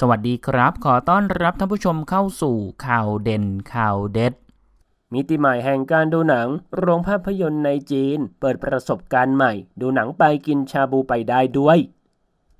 สวัสดีครับ ขอต้อนรับท่านผู้ชมเข้าสู่ข่าวเด่นข่าวเด็ด มิติใหม่แห่งการดูหนัง โรงภาพยนตร์ในจีน เปิดประสบการณ์ใหม่ ดูหนังไปกินชาบูไปได้ด้วย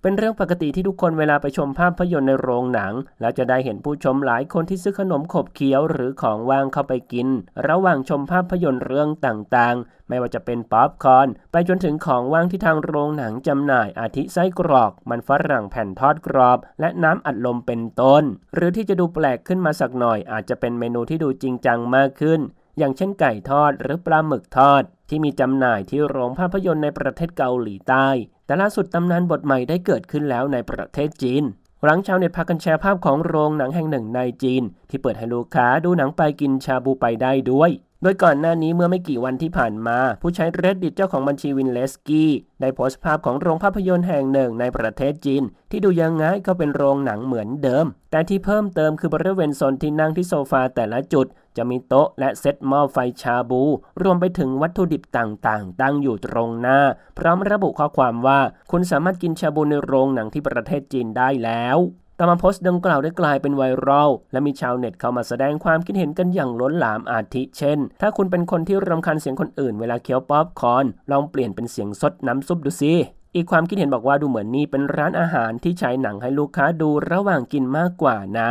เป็นเรื่องปกติที่ทุกคนเวลาไปชมภาพยนตร์ในโรงหนัง แลวจะได้เห็นผู้ชมหลายคนที่ซื้อขนมขบเคี้ยวหรือของว่างเข้าไปกิน ระหว่างชมภาพยนตร์เรื่องต่าง ๆ ไม่ว่าจะเป็นป๊อปคอร์นไปจนถึงของว่างที่ทางโรงหนังจำหน่ายอาทิไส้กรอก มันฝรั่งแผ่นทอดกรอบ และน้ำอัดลมเป็นต้น หรือที่จะดูแปลกขึ้นมาสักหน่อย อาจจะเป็นเมนูที่ดูจริงจังมากขึ้น อย่างเช่นไก่ทอดหรือปลาหมึกทอด ที่มีจำหน่ายที่โรงภาพยนตร์ในประเทศเกาหลีใต้แต่ล่าสุดตำนานบทใหม่ได้เกิดขึ้นแล้วในประเทศจีน หลังชาวเน็ตพากันแชร์ภาพของโรงหนังแห่งหนึ่งในจีน ที่เปิดให้ลูกค้าดูหนังไปกินชาบูไปได้ด้วยโดยก่อนหน้านี้เมื่อไม่กี่วันที่ผ่านมา ผู้ใช้ Reddit เจ้าของบัญชีวินเลสกี้ได้โพสต์ภาพของโรงภาพยนตร์แห่งหนึ่งในประเทศจีนที่ดูยังไงก็เป็นโรงหนังเหมือนเดิม แต่ที่เพิ่มเติมคือบริเวณโซนที่นั่งที่โซฟาแต่ละจุด จะมีโต๊ะและเซตหม้อไฟชาบู รวมไปถึงวัตถุดิบต่างๆ ตั้งอยู่ตรงหน้าพร้อมระบุข้อความว่า คุณสามารถกินชาบูในโรงหนังที่ประเทศจีนได้แล้วต่มาโพสต์ดังกล่าวได้กลายเป็นไวรัลและมีชาวเน็ตเข้ามาแสดงความคิดเห็นกันอย่างล้นหลามอาทิ เช่น ถ้าคุณเป็นคนที่รำคาญเสียงคนอื่นเวลาเคี้ยวป๊อปคอนลองเปลี่ยนเป็นเสียงซดน้ำซุปดูสิอีกความคิดเห็นบอกว่าดูเหมือนนี่เป็นร้านอาหารที่ใช้หนังให้ลูกค้าดูระหว่างกินมากกว่านะ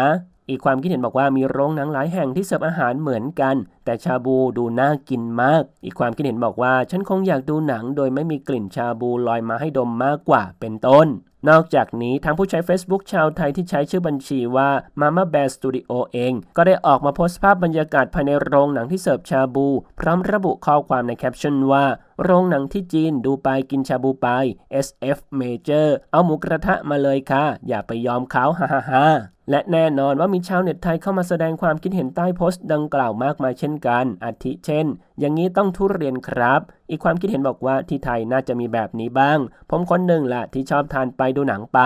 อีกความคิดเห็นบอกว่ามีโรงหนังหลายแห่งที่เสิร์ฟอาหารเหมือนกัน แต่ชาบูดูน่ากินมาก อีกความคิดเห็นบอกว่าฉันคงอยากดูหนัง โดยไม่มีกลิ่นชาบูลอยมาให้ดมมากกว่าเป็นต้นนอกจากนี้ทางผู้ใช้ Facebook ชาวไทยที่ใช้ชื่อบัญชีว่า Mama Bear Studio เอง ก็ได้ออกมาโพสต์ภาพบรรยากาศภายในโรงหนังที่เสิร์ฟชาบู พร้อมระบุข้อความในแคปชั่นว่าโรงหนังที่จีนดูไปกินชาบูไป SF Major เอาหมูกระทะมาเลยค่ะ อย่าไปยอมเขาฮ่าฮ่าฮ่าและแน่นอนว่ามีชาวเน็ตไทยเข้ามาแสดงความคิดเห็นใต้โพสต์ดังกล่าวมากมายเช่นกัน อาทิเช่น อย่างนี้ต้องทุเรียนครับ อีกความคิดเห็นบอกว่าที่ไทยน่าจะมีแบบนี้บ้าง ผมคนหนึ่งละที่ชอบทานไปดูหนังไป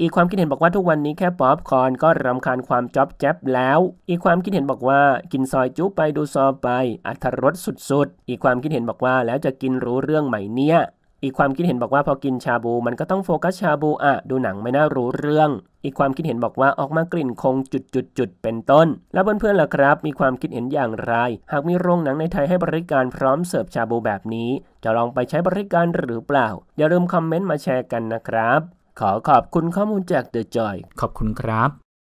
อีกความคิดเห็นบอกว่าทุกวันนี้แค่ป๊อปคอนก็รำคาญความจ๊อบแจ๊บแล้วอีกความคิดเห็นบอกว่ากินซอยจุ๊ไปดูซอไปอัธรสสุดๆ อีกความคิดเห็นบอกว่าแล้วจะกินรู้เรื่องใหม่เนี่ย อีกความคิดเห็นบอกว่าพอกินชาบูมันก็ต้องโฟกัสชาบูอะดูหนังไม่น่ารู้เรื่อง อีกความคิดเห็นบอกว่าออกมากลิ่นคงจุดจุดจุดเป็นต้น แล้วเพื่อนๆล่ะครับ มีความคิดเห็นอย่างไร หากมีโรงหนังในไทยให้บริการพร้อมเสิร์ฟชาบูแบบนี้ จะลองไปใช้บริการหรือเปล่า อย่าลืมคอมเมนต์มาแชร์กันนะครับขอขอบคุณข้อมูลจาก The Joy ขอบคุณครับ